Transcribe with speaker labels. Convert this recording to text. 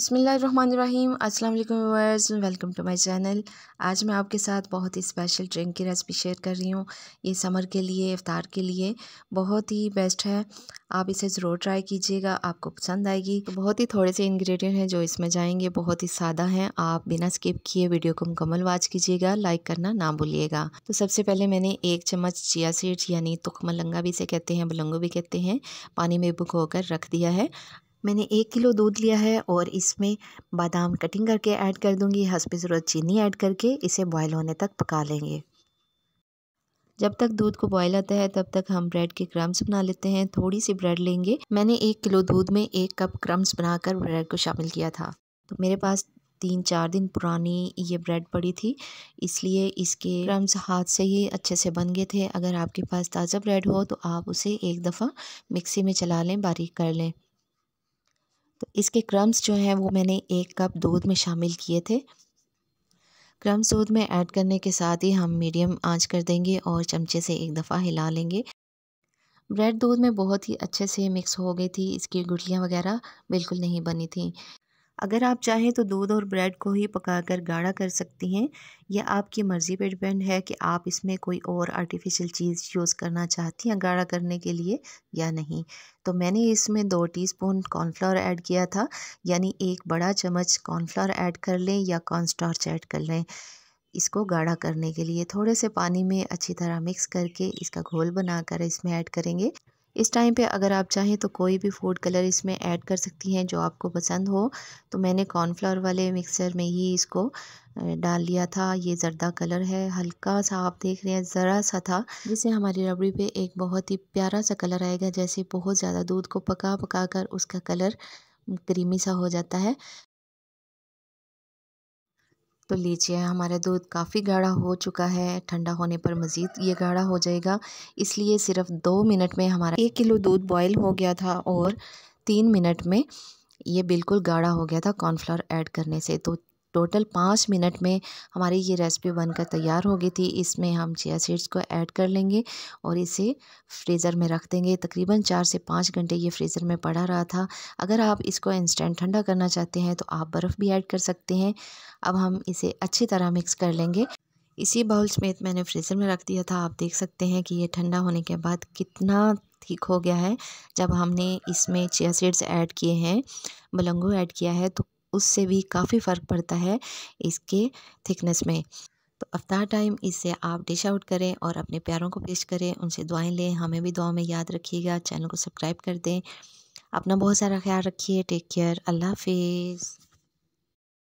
Speaker 1: बसमीम् अस्सलाम वालेकुम viewers welcome to my channel आज मैं आपके साथ बहुत ही स्पेशल ड्रिंक की रेसिपी शेयर कर रही हूँ ये समर के लिए इफ़ार के लिए बहुत ही बेस्ट है आप इसे ज़रूर ट्राई कीजिएगा आपको पसंद आएगी तो बहुत ही थोड़े से इंग्रेडिएंट हैं जो इसमें जाएंगे बहुत ही सादा हैं आप बिना स्किप किए वीडियो को मुकम्मल वाच कीजिएगा लाइक करना ना भूलिएगा तो सबसे पहले मैंने एक चम्मच चिया सीड्स यानी तुख मलंगा भी इसे कहते हैं बलंगो भी कहते हैं पानी में भिगो रख दिया है मैंने एक किलो दूध लिया है और इसमें बादाम कटिंग करके ऐड कर दूंगी हंसपे ज़रूरत चीनी ऐड करके इसे बॉयल होने तक पका लेंगे जब तक दूध को बॉयल आता है तब तक हम ब्रेड के क्रम्स बना लेते हैं थोड़ी सी ब्रेड लेंगे मैंने एक किलो दूध में एक कप क्रम्स बनाकर ब्रेड को शामिल किया था तो मेरे पास तीन चार दिन पुरानी ये ब्रेड पड़ी थी इसलिए इसके क्रम्स हाथ से ही अच्छे से बन गए थे अगर आपके पास ताज़ा ब्रेड हो तो आप उसे एक दफ़ा मिक्सी में चला लें बारीक कर लें तो इसके क्रम्स जो हैं वो मैंने एक कप दूध में शामिल किए थे क्रम्स दूध में ऐड करने के साथ ही हम मीडियम आंच कर देंगे और चमचे से एक दफ़ा हिला लेंगे ब्रेड दूध में बहुत ही अच्छे से मिक्स हो गई थी इसकी गुठलियाँ वगैरह बिल्कुल नहीं बनी थी अगर आप चाहें तो दूध और ब्रेड को ही पकाकर गाढ़ा कर सकती हैं यह आपकी मर्ज़ी पर डिपेंड है कि आप इसमें कोई और आर्टिफिशियल चीज़ यूज़ करना चाहती हैं गाढ़ा करने के लिए या नहीं तो मैंने इसमें दो टीस्पून कॉर्नफ्लावर ऐड किया था यानी एक बड़ा चम्मच कॉर्नफ्लावर ऐड कर लें या कॉर्नस्टार्च ऐड कर लें इसको गाढ़ा करने के लिए थोड़े से पानी में अच्छी तरह मिक्स करके इसका घोल बनाकर इसमें ऐड करेंगे इस टाइम पे अगर आप चाहें तो कोई भी फूड कलर इसमें ऐड कर सकती हैं जो आपको पसंद हो तो मैंने कॉर्नफ्लावर वाले मिक्सर में ही इसको डाल लिया था ये जर्दा कलर है हल्का सा आप देख रहे हैं ज़रा सा था जिससे हमारी रबड़ी पे एक बहुत ही प्यारा सा कलर आएगा जैसे बहुत ज़्यादा दूध को पका पका कर उसका कलर क्रीमी सा हो जाता है तो लीजिए हमारा दूध काफ़ी गाढ़ा हो चुका है ठंडा होने पर मज़ीद ये गाढ़ा हो जाएगा इसलिए सिर्फ दो मिनट में हमारा एक किलो दूध बॉयल हो गया था और तीन मिनट में ये बिल्कुल गाढ़ा हो गया था कॉर्नफ्लावर ऐड करने से तो टोटल पाँच मिनट में हमारी ये रेसिपी बनकर तैयार हो गई थी इसमें हम चिया सीड्स को ऐड कर लेंगे और इसे फ्रीज़र में रख देंगे तकरीबन चार से पाँच घंटे ये फ्रीज़र में पड़ा रहा था अगर आप इसको इंस्टेंट ठंडा करना चाहते हैं तो आप बर्फ़ भी ऐड कर सकते हैं अब हम इसे अच्छी तरह मिक्स कर लेंगे इसी बाउल्स में मैंने फ्रीज़र में रख दिया था आप देख सकते हैं कि ये ठंडा होने के बाद कितना ठीक हो गया है जब हमने इसमें चिया सीड्स ऐड किए हैं बलंगू ऐड किया है तो उससे भी काफ़ी फ़र्क पड़ता है इसके थिकनेस में तो अफ्तार टाइम इससे आप डिश आउट करें और अपने प्यारों को पेश करें उनसे दुआएं लें हमें भी दुआ में याद रखिएगा चैनल को सब्सक्राइब कर दें अपना बहुत सारा ख्याल रखिए टेक केयर अल्लाह हाफिज़